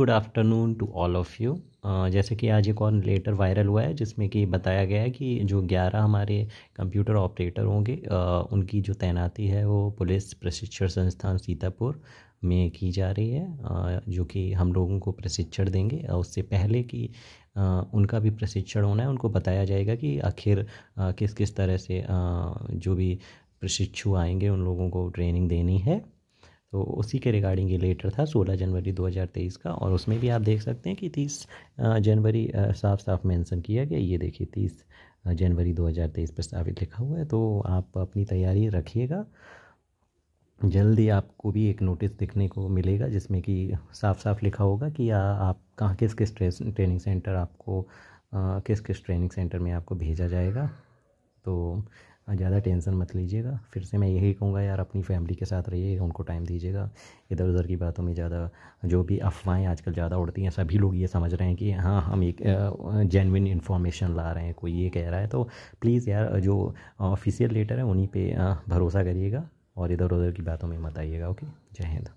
good afternoon to all of you जैसे कि आज एक और लेटर वायरल हुआ है जिसमें कि बताया गया है कि जो ग्यारह हमारे कंप्यूटर ऑपरेटर होंगे uh, उनकी जो तैनाती है वो पुलिस प्रशिक्षण संस्थान सीतापुर में की जा रही है uh, जो कि हम लोगों को प्रशिक्षण देंगे उससे पहले कि उनका भी प्रशिक्षण होना है उनको बताया जाएगा कि आखिर किस किस तरह से जो भी प्रशिक्षु आएंगे उन लोगों को ट्रेनिंग देनी है तो उसी के रिगार्डिंग ये लेटर था 16 जनवरी 2023 का और उसमें भी आप देख सकते हैं कि 30 जनवरी साफ साफ मेंशन किया गया ये देखिए 30 जनवरी 2023 साबित लिखा हुआ है तो आप अपनी तैयारी रखिएगा जल्दी आपको भी एक नोटिस दिखने को मिलेगा जिसमें कि साफ साफ लिखा होगा कि आप कहाँ किस किस ट्रेनिंग सेंटर आपको किस किस ट्रेनिंग सेंटर में आपको भेजा जाएगा तो ज़्यादा टेंशन मत लीजिएगा फिर से मैं यही कहूँगा यार अपनी फैमिली के साथ रहिएगा उनको टाइम दीजिएगा इधर उधर की बातों में ज़्यादा जो भी अफवाहें आजकल ज़्यादा उड़ती हैं सभी लोग ये समझ रहे हैं कि हाँ हम एक जेनविन इन्फॉर्मेशन ला रहे हैं कोई ये कह रहा है तो प्लीज़ यार जो ऑफिशियल लेटर है उन्हीं पर भरोसा करिएगा और इधर उधर की बातों में मत आइएगा ओके जय हिंद